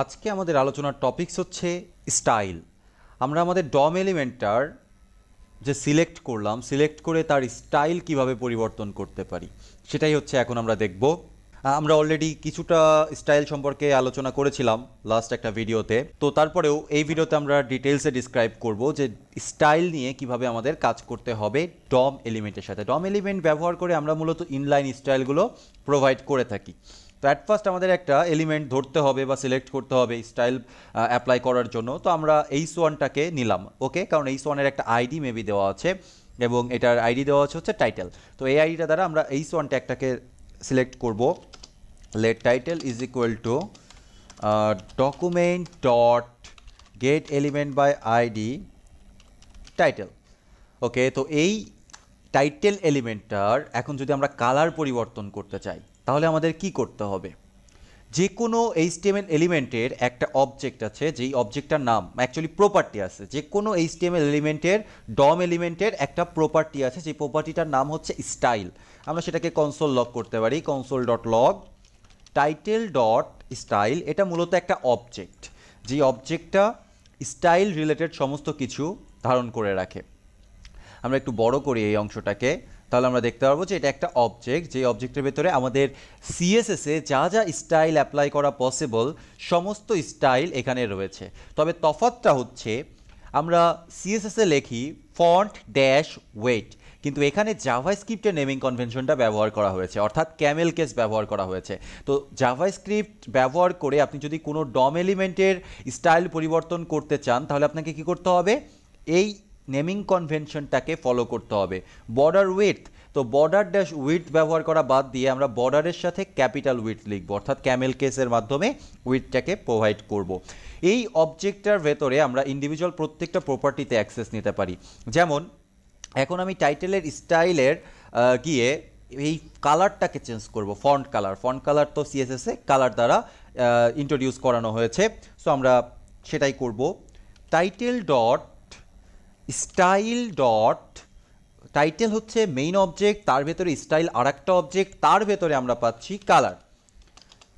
আজকে আমাদের আলোচনার টপিকস হচ্ছে স্টাইল আমরা আমাদের ডম এলিমেন্টটার যে সিলেক্ট করলাম সিলেক্ট করে তার স্টাইল কিভাবে পরিবর্তন করতে পারি সেটাই হচ্ছে এখন আমরা দেখব আমরা অলরেডি কিছুটা স্টাইল সম্পর্কে আলোচনা করেছিলাম লাস্ট একটা ভিডিওতে তো তারপরেও এই ভিডিওতে আমরা ডিটেলসে ডিসক্রাইব করব যে স্টাইল নিয়ে কিভাবে আমাদের কাজ করতে হবে ডম এলিমেন্টের সাথে ডম এলিমেন্ট ব্যবহার করে আমরা মূলত ইনলাইন স্টাইলগুলো প্রোভাইড করে থাকি তো অ্যাট ফার্স্ট আমাদের একটা এলিমেন্ট ধরতে হবে বা সিলেক্ট করতে হবে স্টাইল অ্যাপ্লাই করার জন্য তো আমরা এইস ওয়ানটাকে নিলাম ওকে কারণ এইস ওয়ানের একটা আইডি মেবি দেওয়া আছে এবং এটার আইডি দেওয়া আছে হচ্ছে টাইটেল তো এই আইডিটা দ্বারা আমরা এইস ওয়ানটা একটাকে সিলেক্ট করব let title is equal to document dot get element by ID title okay তো এই টাইটেল এলিমেন্টটার এখন যদি আমরা কালার পরিবর্তন করতে চাই তাহলে আমাদের কি করতে হবে যে কোনো এইচটিএমএল এলিমেন্টের একটা অবজেক্ট আছে যেই অবজেক্টটার নাম অ্যাকচুয়ালি প্রপার্টি আছে যে কোনো এইচটিএমএল এলিমেন্টের ডম এলিমেন্টের একটা প্রপার্টি আছে যে প্রপার্টিটার নাম হচ্ছে স্টাইল আমরা সেটাকে কনসোল লগ করতে পারি console dot log title dot style এটা মূলত একটা অবজেক্ট যে অবজেক্টটা স্টাইল রিলেটেড সমস্ত কিছু ধারণ করে রাখে আমরা একটু বড় করি এই অংশটাকে তাহলে আমরা দেখতে পারবো যে এটা একটা অবজেক্ট যে অবজেক্টের ভেতরে আমাদের সিএসএসে যা যা স্টাইল অ্যাপ্লাই করা পসিবল সমস্ত স্টাইল এখানে রয়েছে তবে তফাতটা হচ্ছে আমরা সিএসএসে লেখি ফন্ট ড্যাশ ওয়েট কিন্তু এখানে জাভা স্ক্রিপ্টের নেমিং কনভেনশনটা ব্যবহার করা হয়েছে অর্থাৎ ক্যামেল কেস ব্যবহার করা হয়েছে তো জাভা স্ক্রিপ্ট ব্যবহার করে আপনি যদি কোনো ডম এলিমেন্টের স্টাইল পরিবর্তন করতে চান তাহলে আপনাকে কি করতে হবে এই নেমিং কনভেনশনটাকে ফলো করতে হবে বর্ডার উইথ তো বর্ডার ড্যাশ উইথ ব্যবহার করা বাদ দিয়ে আমরা বর্ডারের সাথে ক্যাপিটাল উইথ লিখব অর্থাৎ ক্যামেল কেসের মাধ্যমে উইথটাকে প্রোভাইড করব। এই অবজেক্টটার ভেতরে আমরা ইন্ডিভিজুয়াল প্রত্যেকটা প্রপার্টিতে অ্যাক্সেস নিতে পারি যেমন এখন আমি টাইটেলের স্টাইলের গিয়ে এই কালারটাকে চেঞ্জ করব ফন্ট কালার ফন্ট কালার তো সিএসএসে কালার দ্বারা ইন্ট্রোডিউস করানো হয়েছে সো আমরা সেটাই করব title dot style dot title হচ্ছে মেইন অবজেক্ট তার ভেতরে স্টাইল আর একটা অবজেক্ট তার ভেতরে আমরা পাচ্ছি কালার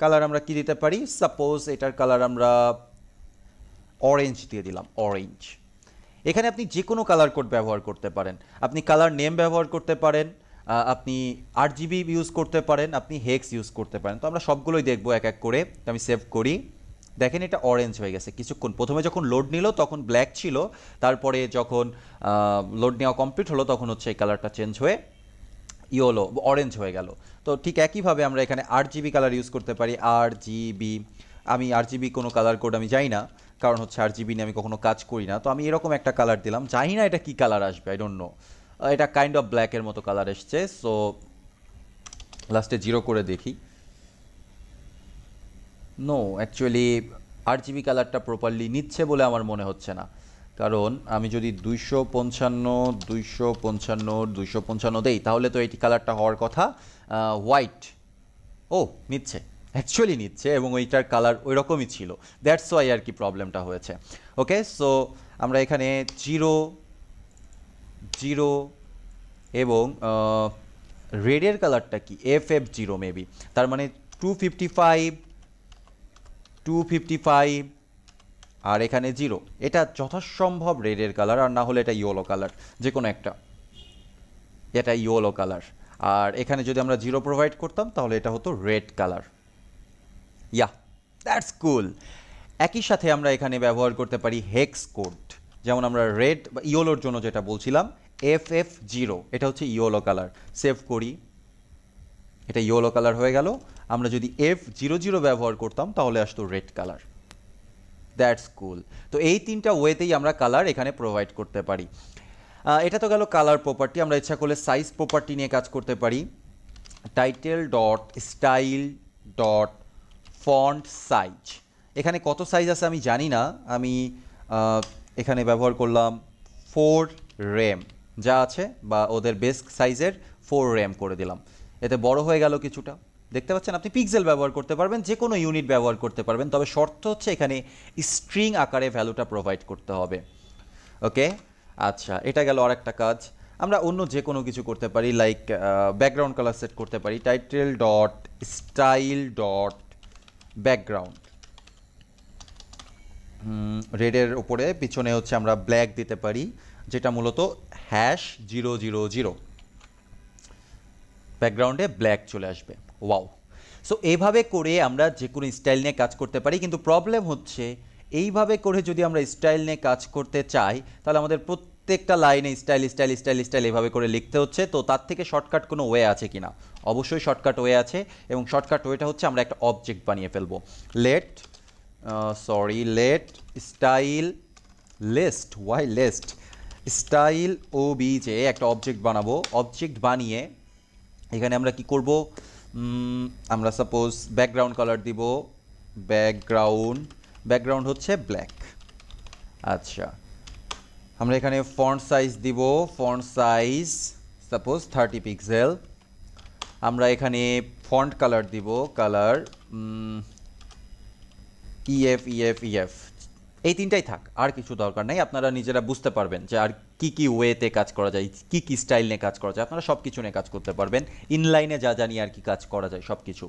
কালার আমরা কি দিতে পারি সাপোজ এটার কালার আমরা অরেঞ্জ দিয়ে দিলাম অরেঞ্জ এখানে আপনি যে কোনো কালার কোড ব্যবহার করতে পারেন আপনি কালার নেম ব্যবহার করতে পারেন আপনি আট জিবি ইউজ করতে পারেন আপনি হেক্স ইউজ করতে পারেন তো আমরা সবগুলোই দেখবো এক এক করে আমি সেভ করি দেখেন এটা অরেঞ্জ হয়ে গেছে কিছুক্ষণ প্রথমে যখন লোড নিল তখন ব্ল্যাক ছিল তারপরে যখন লোড নেওয়া কমপ্লিট হলো তখন হচ্ছে এই কালারটা চেঞ্জ হয়ে ইয়েলো অরেঞ্জ হয়ে গেল তো ঠিক একইভাবে আমরা এখানে আর জিবি কালার ইউজ করতে পারি আর জিবি আমি আর জিবি কোনো কালার কোড আমি যাই না কারণ হচ্ছে আর জিবি নিয়ে আমি কখনো কাজ করি না তো আমি এরকম একটা কালার দিলাম জানি না এটা কি কালার আসবে আই ডোন্ট নো এটা কাইন্ড অফ ব্ল্যাকের মতো কালার এসছে সো লাস্টে জিরো করে দেখি নো অ্যাকচুয়ালি আর জিবি কালারটা প্রপারলি নিচ্ছে বলে আমার মনে হচ্ছে না কারণ আমি যদি দুইশো পঞ্চান্ন দুইশো পঞ্চান্ন দুইশো পঞ্চান্ন দেই তাহলে তো এটি কালারটা হওয়ার কথা হোয়াইট ও নিচ্ছে অ্যাকচুয়ালি নিচ্ছে এবং ওইটার কালার ওই রকমই ছিল দ্যাটস ওয়াই আর কি প্রবলেমটা হয়েছে ওকে সো আমরা এখানে জিরো জিরো এবং রেডের কালারটা কি এফ এফ জিরো মেবি তার মানে two fifty five two fifty five আর এখানে জিরো এটা যথাসম্ভব রেডের কালার আর না হলে এটা ইয়েলো কালার যে কোনো একটা এটা ইয়েলো কালার আর এখানে যদি আমরা জিরো প্রোভাইড করতাম তাহলে এটা হতো red colour yeah that's cool একই সাথে আমরা এখানে ব্যবহার করতে পারি হেক্স কোড যেমন আমরা রেড বা ইয়োলোর জন্য যেটা বলছিলাম এফ এফ জিরো এটা হচ্ছে ইয়োলো কালার সেভ করি এটা ইয়েলো কালার হয়ে গেল আমরা যদি এফ জিরো জিরো ব্যবহার করতাম তাহলে আসতো রেড কালার দ্যাটস কুল তো এই তিনটা ওয়েতেই আমরা কালার এখানে প্রোভাইড করতে পারি এটা তো গেল কালার প্রপার্টি আমরা ইচ্ছা করলে সাইজ প্রপার্টি নিয়ে কাজ করতে পারি title dot style dot font size এখানে কত সাইজ আছে আমি জানি না আমি এখানে ব্যবহার করলাম ফোর র্যাম যা আছে বা ওদের বেস্ট সাইজের ফোর র্যাম করে দিলাম এতে বড় হয়ে গেল কিছুটা দেখতে পাচ্ছেন আপনি পিক্সেল ব্যবহার করতে পারবেন যে কোনো ইউনিট ব্যবহার করতে পারবেন তবে শর্ত হচ্ছে এখানে স্ট্রিং আকারে ভ্যালুটা প্রোভাইড করতে হবে ওকে আচ্ছা এটা গেল আর একটা কাজ আমরা অন্য যে কোনো কিছু করতে পারি লাইক ব্যাকগ্রাউন্ড কালার সেট করতে পারি title dot style dot background রেডের ওপরে পিছনে হচ্ছে আমরা ব্ল্যাক দিতে পারি যেটা মূলত হ্যাশ জিরো জিরো জিরো ব্যাকগ্রাউন্ডে ব্ল্যাক চলে আসবে ওয়াও সো এইভাবে করে আমরা যে কোনো স্টাইল নিয়ে কাজ করতে পারি কিন্তু প্রবলেম হচ্ছে এইভাবে করে যদি আমরা স্টাইল নিয়ে কাজ করতে চাই তাহলে আমাদের প্রত্যেকটা লাইনে স্টাইল স্টাইল স্টাইল স্টাইল এভাবে করে লিখতে হচ্ছে তো তার থেকে শর্টকাট কোনো ওয়ে আছে কি না অবশ্যই শর্টকাট ওয়ে আছে এবং শর্টকাট ওয়েটা হচ্ছে আমরা একটা অবজেক্ট বানিয়ে ফেলবো let sorry let style list y list style O B যে একটা অবজেক্ট বানাবো অবজেক্ট বানিয়ে এখানে আমরা কি করব আমরা সাপোজ ব্যাকগ্রাউন্ড কালার দিব ব্যাকগ্রাউন্ড ব্যাকগ্রাউন্ড হচ্ছে ব্ল্যাক আচ্ছা আমরা এখানে ফন্ট সাইজ দিব font size suppose thirty pixel আমরা এখানে ফন্ট কালার দিব কালার ইএফ ইএফ ইএফ এই তিনটাই থাক আর কিছু দরকার নাই আপনারা নিজেরা বুঝতে পারবেন যে আর কি কি ওয়েতে কাজ করা যায় কি কি স্টাইল নিয়ে কাজ করা যায় আপনারা সব কিছু নিয়ে কাজ করতে পারবেন ইনলাইনে যা জানি আর কি কাজ করা যায় সব কিছু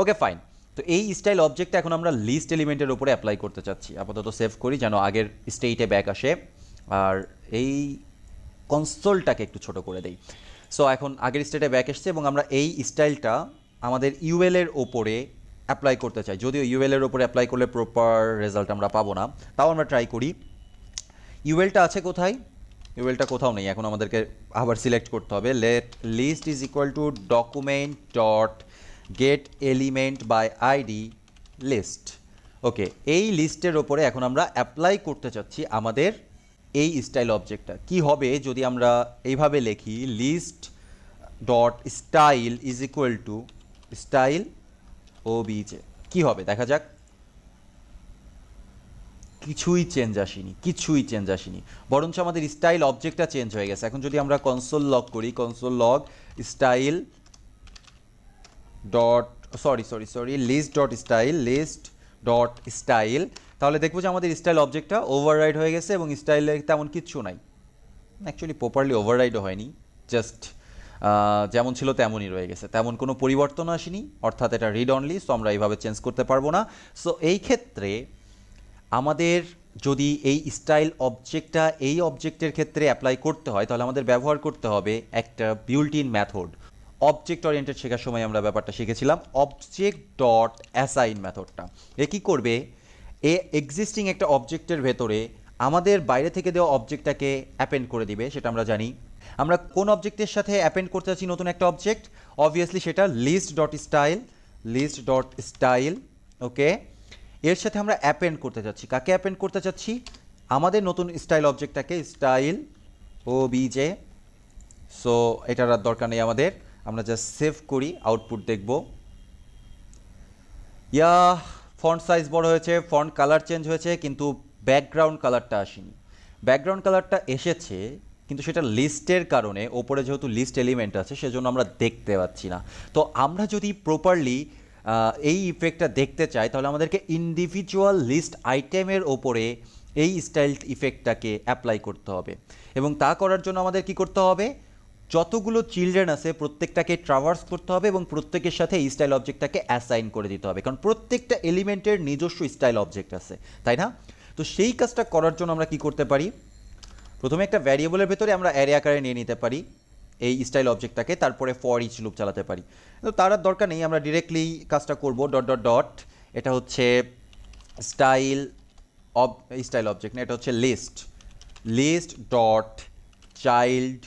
ওকে ফাইন তো এই স্টাইল অবজেক্টটা এখন আমরা লিস্ট এলিমেন্টের উপরে অ্যাপ্লাই করতে চাচ্ছি আপাতত সেভ করি যেন আগের স্টেটে ব্যাক আসে আর এই কনসোলটাকে একটু ছোট করে দেই সো এখন আগের স্টেটে ব্যাক এসছে এবং আমরা এই স্টাইলটা আমাদের ইউএলের ওপরে অ্যাপ্লাই করতে চাই যদিও ইউএল এর উপরে অ্যাপ্লাই করলে প্রপার রেজাল্ট আমরা পাবো না তাও আমরা ট্রাই করি ইউএলটা আছে কোথায় ইউএলটা কোথাও নেই এখন আমাদেরকে আবার সিলেক্ট করতে হবে let list is equal to document dot get element by ID list okay এই লিস্টের ওপরে এখন আমরা অ্যাপ্লাই করতে চাচ্ছি আমাদের এই স্টাইল অবজেক্টটা কি হবে যদি আমরা এইভাবে লিখি list dot style is equal to style O B কি কী হবে দেখা যাক কিছুই চেঞ্জ আসেনি কিছুই চেঞ্জ আসেনি বরঞ্চ আমাদের স্টাইল অবজেক্টটা চেঞ্জ হয়ে গেছে এখন যদি আমরা কনসোল লগ করি console log style dot sorry sorry sorry list dot style list dot style তাহলে দেখবো যে আমাদের স্টাইল অবজেক্টটা ওভাররাইড হয়ে গেছে এবং স্টাইলের তেমন কিচ্ছু নাই অ্যাকচুয়ালি প্রপারলি ওভাররাইডও হয়নি জাস্ট যেমন ছিল তেমনই রয়ে গেছে তেমন কোনো পরিবর্তন আসেনি অর্থাৎ এটা রিড অনলি সো আমরা এইভাবে চেঞ্জ করতে পারবো না সো এই ক্ষেত্রে আমাদের যদি এই স্টাইল অবজেক্টটা এই অবজেক্টের ক্ষেত্রে অ্যাপ্লাই করতে হয় তাহলে আমাদের ব্যবহার করতে হবে একটা built in method object oriented শেখার সময় আমরা ব্যাপারটা শিখেছিলাম অবজেক্ট ডট অ্যাসাইন ম্যাথডটা এ কী করবে এ এক্সিস্টিং একটা অবজেক্টের ভেতরে আমাদের বাইরে থেকে দেওয়া অবজেক্টটাকে অ্যাপেন্ড করে দিবে সেটা আমরা জানি আমরা কোন অবজেক্টের সাথে অ্যাপেন্ড করতে চাচ্ছি নতুন একটা অবজেক্ট অবভিয়াসলি সেটা list dot style list dot style okay এর সাথে আমরা অ্যাপেন্ড করতে চাচ্ছি কাকে অ্যাপেন্ড করতে চাচ্ছি আমাদের নতুন স্টাইল অবজেক্টটাকে স্টাইল ও বিজে সো এটার আর দরকার নেই আমাদের আমরা জাস্ট সেভ করি আউটপুট দেখব ইয়া ফন্ট সাইজ বড় হয়েছে ফন্ট কালার চেঞ্জ হয়েছে কিন্তু ব্যাকগ্রাউন্ড কালারটা আসেনি ব্যাকগ্রাউন্ড কালারটা এসেছে কিন্তু সেটা লিস্টের কারণে ওপরে যেহেতু লিস্ট এলিমেন্ট আছে সেজন্য আমরা দেখতে পাচ্ছি না তো আমরা যদি প্রপারলি এই ইফেক্টটা দেখতে চাই তাহলে আমাদেরকে ইন্ডিভিজুয়াল লিস্ট আইটেমের ওপরে এই স্টাইল ইফেক্টটাকে অ্যাপ্লাই করতে হবে এবং তা করার জন্য আমাদের কি করতে হবে যতগুলো চিলড্রেন আছে প্রত্যেকটাকে ট্রাভার্স করতে হবে এবং প্রত্যেকের সাথে এই স্টাইল অবজেক্টটাকে অ্যাসাইন করে দিতে হবে কারণ প্রত্যেকটা এলিমেন্টের নিজস্ব স্টাইল অবজেক্ট আছে তাই না তো সেই কাজটা করার জন্য আমরা কি করতে পারি প্রথমে একটা ভ্যারিয়েবলের ভেতরে আমরা অ্যারে আকারে নিয়ে নিতে পারি এই স্টাইল অবজেক্টটাকে তারপরে ফর ইচ লুপ চালাতে পারি তো তার আর দরকার নেই আমরা ডিরেক্টলি কাজটা করব ডট ডট ডট এটা হচ্ছে স্টাইল অব স্টাইল অবজেক্ট না এটা হচ্ছে list list dot child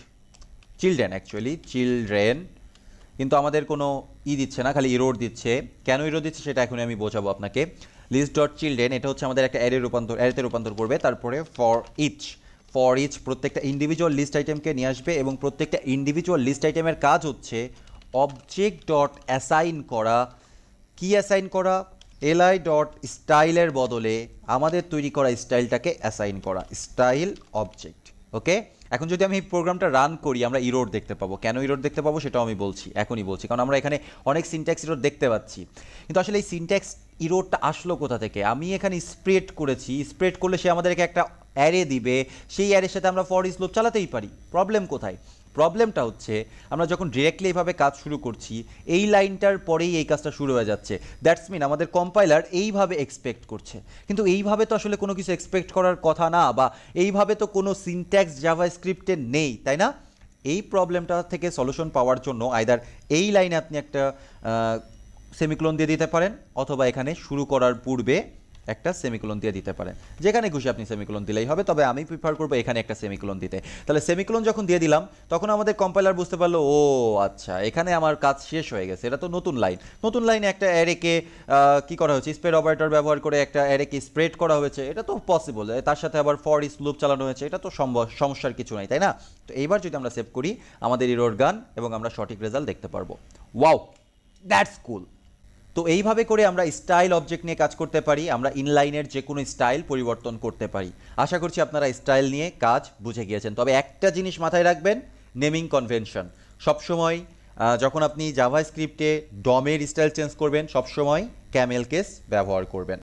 children actually children কিন্তু আমাদের কোনো ই দিচ্ছে না খালি ইরোড দিচ্ছে কেন ইরোড দিচ্ছে সেটা এখন আমি বোঝাবো আপনাকে লিস্ট ডট চিলড্রেন এটা হচ্ছে আমাদের একটা অ্যারে রূপান্তর অ্যারেতে রূপান্তর করবে তারপরে ফর ইচ ফর ইচ প্রত্যেকটা ইন্ডিভিজুয়াল লিস্ট আইটেমকে নিয়ে আসবে এবং প্রত্যেকটা ইন্ডিভিজুয়াল লিস্ট আইটেমের কাজ হচ্ছে অবজেক্ট ডট অ্যাসাইন করা কি অ্যাসাইন করা এলআই ডট স্টাইলের বদলে আমাদের তৈরি করা স্টাইলটাকে অ্যাসাইন করা স্টাইল অবজেক্ট ওকে এখন যদি আমি এই প্রোগ্রামটা রান করি আমরা ইরোড দেখতে পাবো কেন ইরোড দেখতে পাবো সেটাও আমি বলছি এখনই বলছি কারণ আমরা এখানে অনেক সিনট্যাক্স ইরোড দেখতে পাচ্ছি কিন্তু আসলে এই সিনট্যাক্স ইরোডটা আসলো কোথা থেকে আমি এখানে স্প্রেড করেছি স্প্রেড করলে সে আমাদেরকে একটা অ্যারে দিবে সেই অ্যারের সাথে আমরা ফর ইস চালাতেই পারি প্রবলেম কোথায় প্রবলেমটা হচ্ছে আমরা যখন ডিরেক্টলি এইভাবে কাজ শুরু করছি এই লাইনটার পরেই এই কাজটা শুরু হয়ে যাচ্ছে দ্যাটস মিন আমাদের কম্পাইলার এইভাবে এক্সপেক্ট করছে কিন্তু এইভাবে তো আসলে কোনো কিছু এক্সপেক্ট করার কথা না বা এইভাবে তো কোনো সিনট্যাক্স জাভা স্ক্রিপ্টে নেই তাই না এই প্রবলেমটা থেকে সলিউশন পাওয়ার জন্য আইদার এই লাইনে আপনি একটা সেমিক্লোন দিয়ে দিতে পারেন অথবা এখানে শুরু করার পূর্বে একটা সেমিকুলন দিয়ে দিতে পারেন যেখানে খুশি আপনি সেমিকুলন দিলেই হবে তবে আমি প্রিফার করবো এখানে একটা সেমিকুলন দিতে তাহলে সেমিকুলন যখন দিয়ে দিলাম তখন আমাদের কম্পাইলার বুঝতে পারলো ও আচ্ছা এখানে আমার কাজ শেষ হয়ে গেছে এটা তো নতুন লাইন নতুন লাইনে একটা অ্যারেকে কি করা হয়েছে স্প্রেড অপারেটর ব্যবহার করে একটা অ্যারেকে স্প্রেড করা হয়েছে এটা তো পসিবল তার সাথে আবার ফর ইস লুপ চালানো হয়েছে এটা তো সম্ভব সমস্যার কিছু নাই তাই না তো এইবার যদি আমরা সেভ করি আমাদের ইরোর গান এবং আমরা সঠিক রেজাল্ট দেখতে পারবো ওয়াও দ্যাটস কুল তো এইভাবে করে আমরা স্টাইল অবজেক্ট নিয়ে কাজ করতে পারি আমরা ইনলাইনের যে কোনো স্টাইল পরিবর্তন করতে পারি আশা করছি আপনারা স্টাইল নিয়ে কাজ বুঝে গিয়েছেন তবে একটা জিনিস মাথায় রাখবেন নেমিং কনভেনশন সবসময় যখন আপনি জাভা স্ক্রিপ্টে ডমের স্টাইল চেঞ্জ করবেন সবসময় ক্যামেল কেস ব্যবহার করবেন